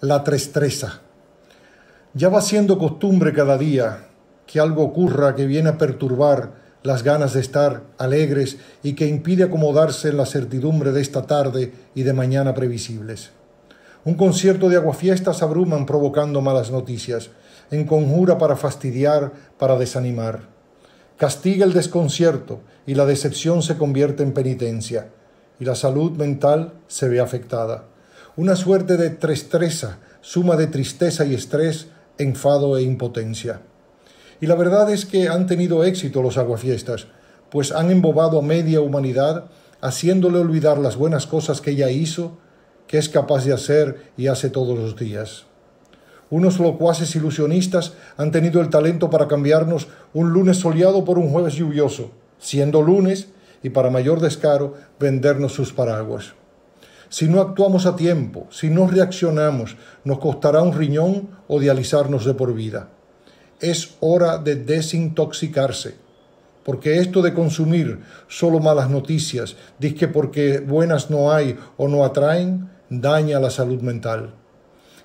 la trestreza. Ya va siendo costumbre cada día que algo ocurra que viene a perturbar las ganas de estar alegres y que impide acomodarse en la certidumbre de esta tarde y de mañana previsibles. Un concierto de aguafiestas abruman provocando malas noticias, en conjura para fastidiar, para desanimar. Castiga el desconcierto y la decepción se convierte en penitencia y la salud mental se ve afectada una suerte de trestreza, suma de tristeza y estrés, enfado e impotencia. Y la verdad es que han tenido éxito los aguafiestas, pues han embobado a media humanidad haciéndole olvidar las buenas cosas que ella hizo, que es capaz de hacer y hace todos los días. Unos locuaces ilusionistas han tenido el talento para cambiarnos un lunes soleado por un jueves lluvioso, siendo lunes, y para mayor descaro, vendernos sus paraguas. Si no actuamos a tiempo, si no reaccionamos, nos costará un riñón o dializarnos de por vida. Es hora de desintoxicarse, porque esto de consumir solo malas noticias, disque porque buenas no hay o no atraen, daña la salud mental.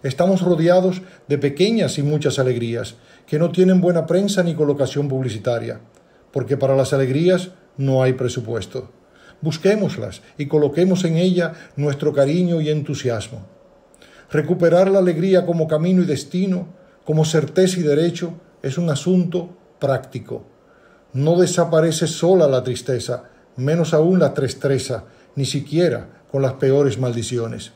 Estamos rodeados de pequeñas y muchas alegrías, que no tienen buena prensa ni colocación publicitaria, porque para las alegrías no hay presupuesto busquémoslas y coloquemos en ella nuestro cariño y entusiasmo. Recuperar la alegría como camino y destino, como certeza y derecho, es un asunto práctico. No desaparece sola la tristeza, menos aún la tristeza, ni siquiera con las peores maldiciones.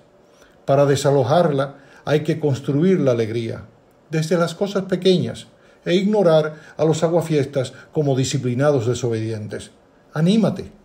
Para desalojarla hay que construir la alegría, desde las cosas pequeñas, e ignorar a los aguafiestas como disciplinados desobedientes. Anímate.